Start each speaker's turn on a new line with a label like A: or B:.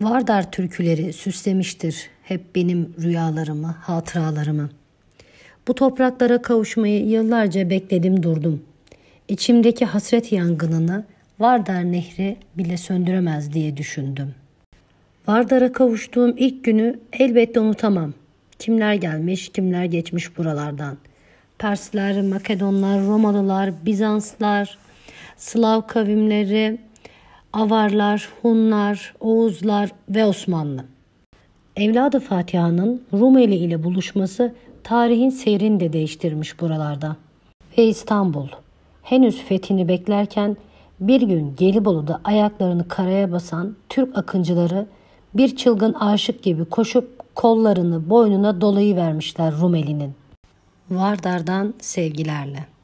A: Vardar türküleri süslemiştir hep benim rüyalarımı, hatıralarımı. Bu topraklara kavuşmayı yıllarca bekledim durdum. İçimdeki hasret yangınını Vardar Nehri bile söndüremez diye düşündüm. Vardar'a kavuştuğum ilk günü elbette unutamam. Kimler gelmiş, kimler geçmiş buralardan. Persler, Makedonlar, Romalılar, Bizanslar, Slav kavimleri, Avarlar, Hunlar, Oğuzlar ve Osmanlı. Evladı Fatiha'nın Rumeli ile buluşması tarihin seyrini de değiştirmiş buralarda. Ve İstanbul henüz fethini beklerken bir gün Gelibolu'da ayaklarını karaya basan Türk akıncıları bir çılgın aşık gibi koşup kollarını boynuna dolayı vermişler Rumeli'nin. Vardar'dan sevgilerle.